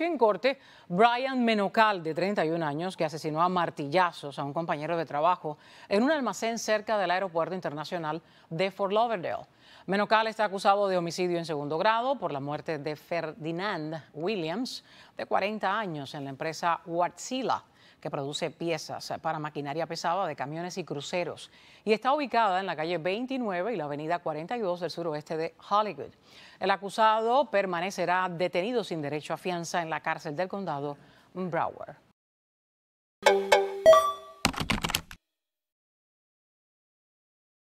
En corte, Brian Menocal, de 31 años, que asesinó a martillazos a un compañero de trabajo en un almacén cerca del Aeropuerto Internacional de Fort Lauderdale. Menocal está acusado de homicidio en segundo grado por la muerte de Ferdinand Williams, de 40 años, en la empresa Watsila que produce piezas para maquinaria pesada de camiones y cruceros y está ubicada en la calle 29 y la avenida 42 del suroeste de Hollywood. El acusado permanecerá detenido sin derecho a fianza en la cárcel del condado Broward.